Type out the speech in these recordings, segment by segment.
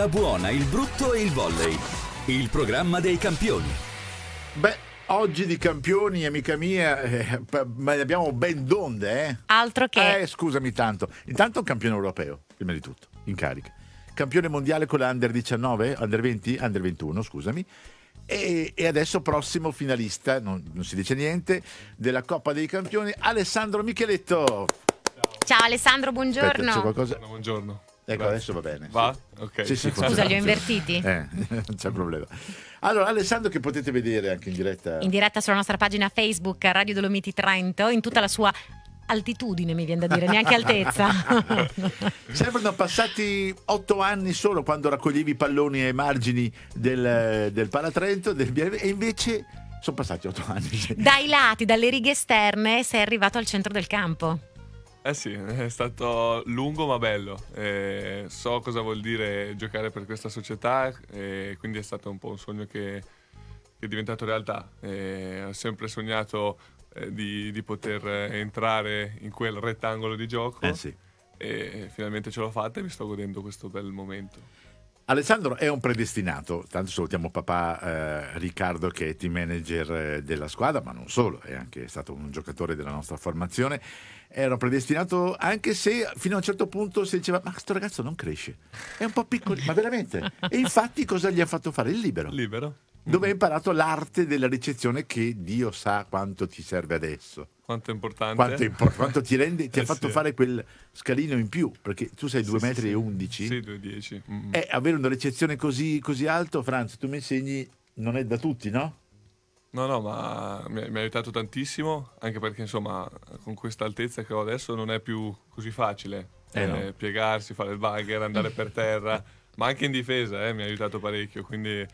La buona, il brutto e il volley. Il programma dei campioni. Beh, oggi di campioni, amica mia, eh, ma ne abbiamo ben donde, eh? Altro che. Eh, scusami tanto. Intanto un campione europeo, prima di tutto, in carica. Campione mondiale con la Under 19, Under 20, Under 21, scusami. E, e adesso prossimo finalista, non, non si dice niente, della Coppa dei Campioni, Alessandro Micheletto. Ciao Alessandro, buongiorno. Aspetta, buongiorno. buongiorno. Ecco, adesso va bene. Va? Sì. Sì, sì, Scusa, li ho invertiti? Eh, non c'è problema. Allora, Alessandro, che potete vedere anche in diretta. In diretta sulla nostra pagina Facebook Radio Dolomiti Trento, in tutta la sua altitudine, mi viene da dire, neanche altezza. Sembrano passati otto anni solo quando raccoglievi i palloni ai margini del, del Palatrento, del, e invece sono passati otto anni. Dai lati, dalle righe esterne, sei arrivato al centro del campo. Eh sì, è stato lungo ma bello. Eh, so cosa vuol dire giocare per questa società e eh, quindi è stato un po' un sogno che, che è diventato realtà. Eh, ho sempre sognato eh, di, di, poter entrare in quel rettangolo di gioco. Eh sì. E finalmente ce l'ho fatta e mi sto godendo questo bel momento. Alessandro è un predestinato, tanto salutiamo papà eh, Riccardo che è team manager eh, della squadra, ma non solo, è anche stato un giocatore della nostra formazione. Era predestinato anche se fino a un certo punto si diceva ma questo ragazzo non cresce, è un po' piccolo, ma veramente. E infatti cosa gli ha fatto fare? Il libero. Libero dove hai imparato l'arte della ricezione che Dio sa quanto ti serve adesso. Quanto è importante. Quanto, impor- quanto ti, rende, ti eh ha fatto sì. fare quel scalino in più, perché tu sei 2,11 sì, metri sì. e 11. Sì, 2,10. Mm. E eh, avere una ricezione così, così alto, Franz, tu mi insegni, non è da tutti, no? No, no, ma mi ha aiutato tantissimo, anche perché insomma con questa altezza che ho adesso non è più così facile eh eh, piegarsi, fare il bugger, andare per terra, ma anche in difesa eh, mi ha aiutato parecchio, quindi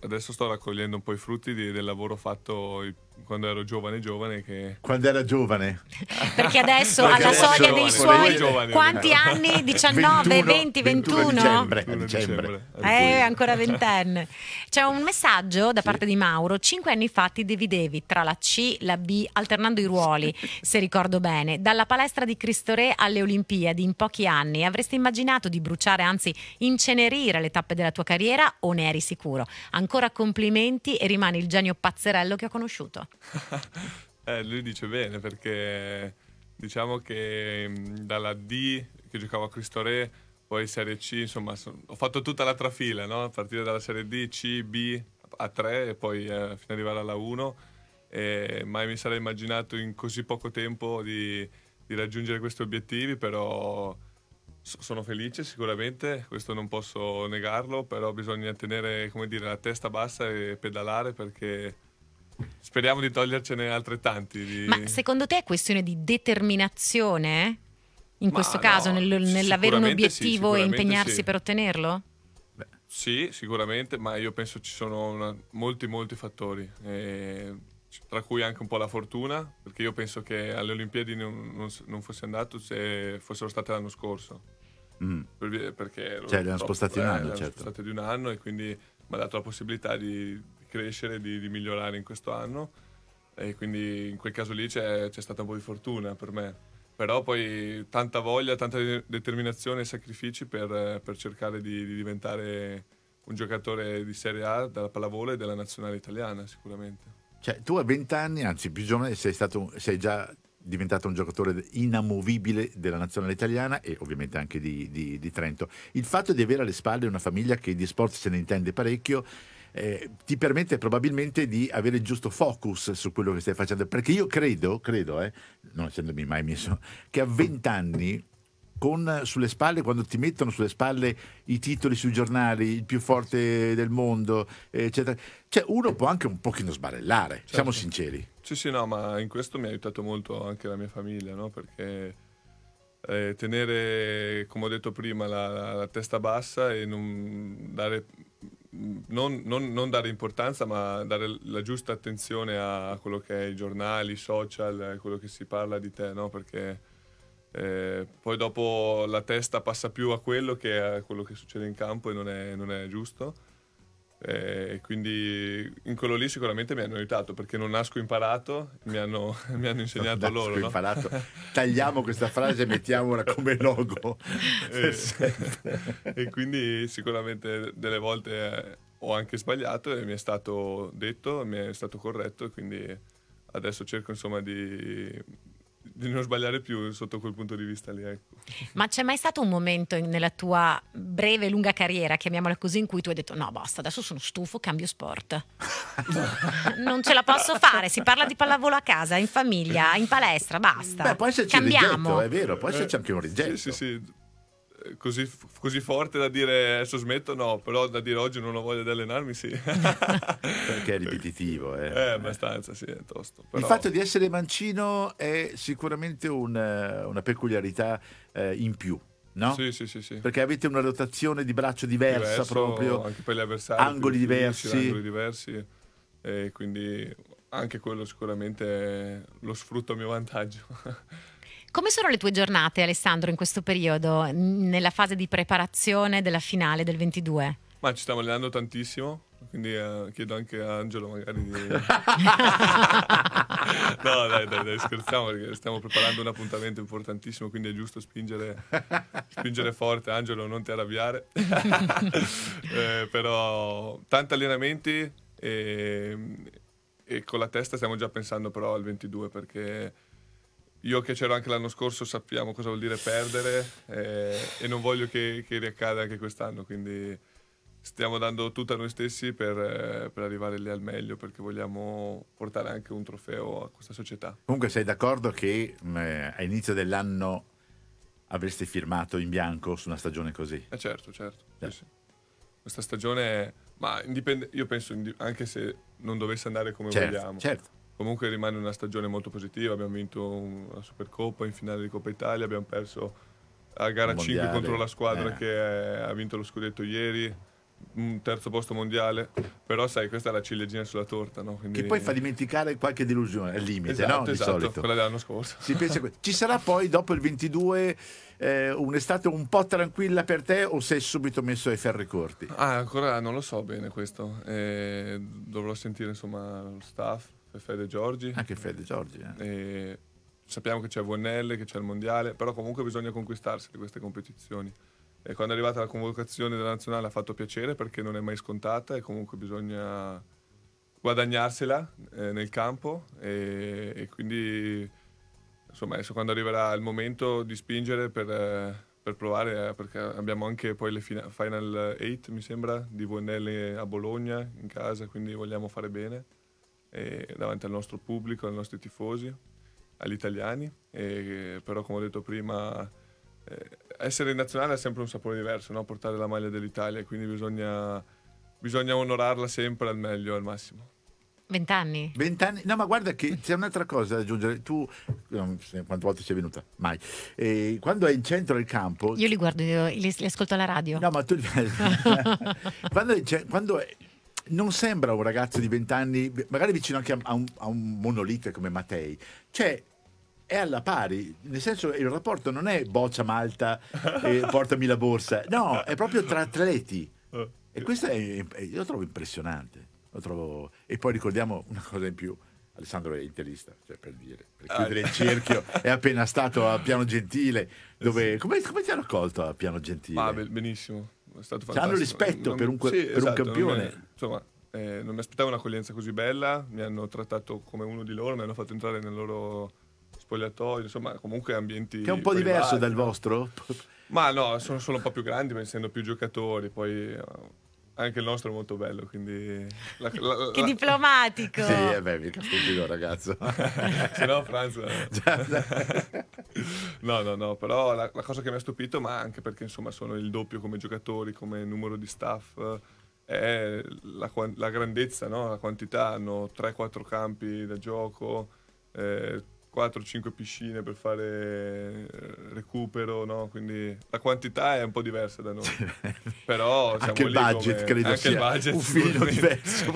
adesso sto raccogliendo un po' i frutti di, del lavoro fatto il quando ero giovane giovane che... Quando era giovane? Perché adesso Perché alla soglia dei suoi giovane, quanti anni? 19, 21, 20, 21? 21 dicembre, a dicembre. Eh, ancora ventenne. C'è un messaggio da parte di Mauro. Cinque anni fa ti dividevi tra la C, la B, alternando i ruoli, se ricordo bene. Dalla palestra di Cristo Re alle Olimpiadi in pochi anni avresti immaginato di bruciare, anzi incenerire le tappe della tua carriera o ne eri sicuro? Ancora complimenti e rimani il genio pazzerello che ho conosciuto. eh, lui dice bene perché diciamo che mm, dalla D che giocavo a Cristo Re, poi Serie C, insomma ho fatto tutta la trafila, no? a partire dalla Serie D, C, B a 3 e poi eh, fino ad arrivare alla 1 e mai mi sarei immaginato in così poco tempo di, di raggiungere questi obiettivi, però sono felice sicuramente, questo non posso negarlo, però bisogna tenere dire, la testa bassa e pedalare perché Speriamo di togliercene altrettanti. Di... Ma secondo te è questione di determinazione? Eh? In Ma questo no, caso, nel, nell'avere un obiettivo sì, e impegnarsi sì. per ottenerlo? Sì, sicuramente, ma io penso ci sono una, molti, molti fattori, eh, tra cui anche un po' la fortuna, perché io penso che alle Olimpiadi non, non, non fosse andato se fossero state l'anno scorso. Mm. Per, perché cioè, le hanno spostate di un eh, anno, eh, certo. spostate di un anno e quindi mi ha dato la possibilità di crescere, di, di migliorare in questo anno e quindi in quel caso lì c'è, c'è, stata un po' di fortuna per me. Però poi tanta voglia, tanta determinazione e sacrifici per, per cercare di, di, diventare un giocatore di Serie A della pallavolo e della nazionale italiana sicuramente. Cioè, tu a 20 anni, anzi più giovane, sei, stato, sei già diventato un giocatore inamovibile della nazionale italiana e ovviamente anche di, di, di Trento. Il fatto di avere alle spalle una famiglia che di sport se ne intende parecchio eh, ti permette probabilmente di avere il giusto focus su quello che stai facendo. Perché io credo, credo, eh, non essendomi mai messo, che a vent'anni con sulle spalle, quando ti mettono sulle spalle i titoli sui giornali, il più forte del mondo, eccetera. Cioè, uno può anche un pochino sbarellare, certo. siamo sinceri. Sì, sì, no, ma in questo mi ha aiutato molto anche la mia famiglia, no? Perché eh, tenere, come ho detto prima, la, la testa bassa e non dare non, non, non, dare importanza, ma dare la giusta attenzione a quello che è i giornali, i social, eh, quello che si parla di te, no? Perché eh, poi dopo la testa passa più a quello che a quello che succede in campo e non è, non è giusto. Eh, quindi in quello lì sicuramente mi hanno aiutato perché non nasco imparato, mi hanno, mi hanno insegnato non loro. Imparato. No? Tagliamo questa frase e mettiamola come logo. Eh, e quindi sicuramente delle volte eh, ho anche sbagliato e mi è stato detto, mi è stato corretto, quindi adesso cerco insomma di di non sbagliare più sotto quel punto di vista lì. Ecco. Ma c'è mai stato un momento nella tua breve e lunga carriera, chiamiamola così, in cui tu hai detto no basta, adesso sono stufo, cambio sport. non ce la posso fare, si parla di pallavolo a casa, in famiglia, in palestra, basta. Beh, può esserci Cambiamo. Rigetto, è vero, poi se c'è anche un rigetto. Sì, sì, sì. Così, così, forte da dire adesso smetto, no, però da dire oggi non ho voglia di allenarmi, sì. Perché è ripetitivo, eh. Eh, abbastanza, sì, è tosto. Però... Il fatto di essere mancino è sicuramente una, una peculiarità eh, in più. No? Sì, sì, sì, sì, Perché avete una rotazione di braccio diversa Diverso, proprio. Anche per gli avversari. Angoli diversi. Finisci, angoli diversi. E quindi anche quello sicuramente lo sfrutto a mio vantaggio. Come sono le tue giornate, Alessandro, in questo periodo, nella fase di preparazione della finale del 22? Ma ci stiamo allenando tantissimo, quindi eh, chiedo anche a Angelo magari di... no dai, dai dai scherziamo perché stiamo preparando un appuntamento importantissimo quindi è giusto spingere, spingere forte Angelo non ti arrabbiare eh, però tanti allenamenti e, e con la testa stiamo già pensando però al 22 perché io che c'ero anche l'anno scorso sappiamo cosa vuol dire perdere eh, e non voglio che, che riaccada anche quest'anno, quindi stiamo dando tutto a noi stessi per, eh, per, arrivare lì al meglio perché vogliamo portare anche un trofeo a questa società. Comunque sei d'accordo che mh, mm, eh, a inizio dell'anno avresti firmato in bianco su una stagione così? Eh certo, certo. certo. Sì, sì. Questa stagione, ma indipende- io penso indi- anche se non dovesse andare come certo, vogliamo. Certo comunque rimane una stagione molto positiva, abbiamo vinto la Supercoppa in finale di Coppa Italia, abbiamo perso a gara 5 contro la squadra eh. che è, eh, ha vinto lo scudetto ieri, un terzo posto mondiale, però sai, questa è la ciliegina sulla torta, no? Quindi... Che poi fa dimenticare qualche delusione, al limite, esatto, no? esatto, solito. quella dell'anno scorso. Ci sarà poi, dopo il 22, eh, un'estate un po' tranquilla per te o sei subito messo ai ferri corti? Ah, ancora non lo so bene questo, eh, dovrò sentire insomma lo staff Fede Giorgi. Anche Fede Giorgi. Eh. sappiamo che c'è VNL, che c'è il Mondiale, però comunque bisogna conquistarsi di queste competizioni. E quando è arrivata la convocazione della nazionale ha fatto piacere perché non è mai scontata e comunque bisogna guadagnarsela eh, nel campo e, e, quindi insomma adesso quando arriverà il momento di spingere per, eh, per provare eh, perché abbiamo anche poi le Final 8 mi sembra di VNL a Bologna in casa quindi vogliamo fare bene eh, davanti al nostro pubblico, ai nostri tifosi, agli italiani, eh, però come ho detto prima eh, essere in nazionale ha sempre un sapore diverso, no? portare la maglia dell'Italia, quindi bisogna, bisogna onorarla sempre al meglio, al massimo. Vent'anni? Vent'anni? No, ma guarda che c'è un'altra cosa da aggiungere. Tu, quante volte sei venuta? Mai. E quando è in centro il campo... Io li guardo, io li, li ascolto alla radio. No, ma tu... quando, è, quando è, non sembra un ragazzo di 20 anni, magari vicino anche a un, a un monolite come Mattei, cioè è alla pari, nel senso il rapporto non è boccia Malta e portami la borsa, no, è proprio tra atleti. Eh. E questo è, io lo trovo impressionante. Lo trovo... E poi ricordiamo una cosa in più. Alessandro è interista, cioè per dire, per ah. chiudere il cerchio, è appena stato a Piano Gentile, dove... Come, come ti ha raccolto a Piano Gentile? Ah, benissimo è stato cioè, fantastico. Hanno rispetto non, per, un, sì, per esatto, un campione. Non mi, insomma, eh, non mi aspettavo un'accoglienza così bella, mi hanno trattato come uno di loro, mi hanno fatto entrare nel loro spogliatoio, insomma, comunque ambienti... Che è un po' diverso dal vostro? Ma no, sono solo un po' più grandi, ma essendo più giocatori, poi eh, anche il nostro è molto bello, quindi... La, la, che la... diplomatico! Sì, eh beh, mica stupido ragazzo. Se no Franz... Eh. No, no, no, però la, la, cosa che mi ha stupito, ma anche perché insomma sono il doppio come giocatori, come numero di staff, eh, è la, la grandezza, no? la quantità, hanno 3-4 campi da gioco, eh, 4-5 piscine per fare eh, recupero, no? quindi la quantità è un po' diversa da noi. Però anche il budget, come... credo anche sia il budget, un filo diverso.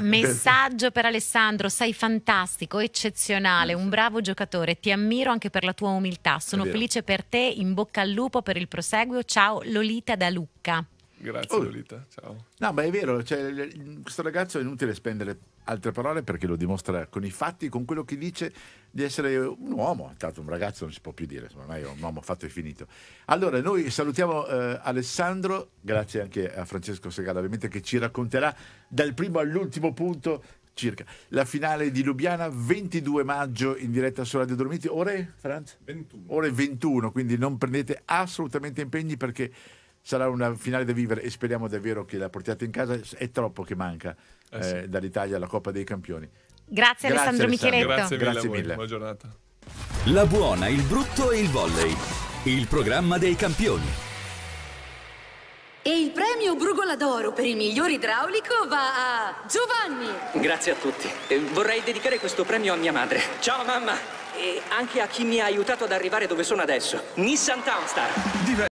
Messaggio per Alessandro, sei fantastico, eccezionale, un bravo giocatore, ti ammiro anche per la tua umiltà, sono felice per te, in bocca al lupo per il proseguo, ciao Lolita da Lucca. Grazie oh. Lolita, ciao. No, ma è vero, cioè, questo ragazzo è inutile spendere altre parole perché lo dimostra con i fatti, con quello che dice di essere un uomo, Intanto, un ragazzo non si può più dire, insomma, ormai è un uomo fatto e finito. Allora, noi salutiamo eh, Alessandro, grazie anche a Francesco Segala, ovviamente che ci racconterà dal primo all'ultimo punto circa la finale di Lubiana 22 maggio in diretta su Radio Dormiti ore, Franz? 21. ore 21 quindi non prendete assolutamente impegni perché sarà una finale da vivere e speriamo davvero che la portiate in casa. È troppo che manca eh sì. Eh, dall'Italia alla Coppa dei Campioni. Grazie, Grazie Alessandro, Alessandro Micheletto. Grazie mille, Grazie mille. Buona giornata. La buona, il brutto e il volley. Il programma dei campioni. E il premio Brugola d'Oro per il miglior idraulico va a Giovanni. Grazie a tutti. Eh, vorrei dedicare questo premio a mia madre. Ciao mamma! E anche a chi mi ha aiutato ad arrivare dove sono adesso. Nissan Townstar. Diver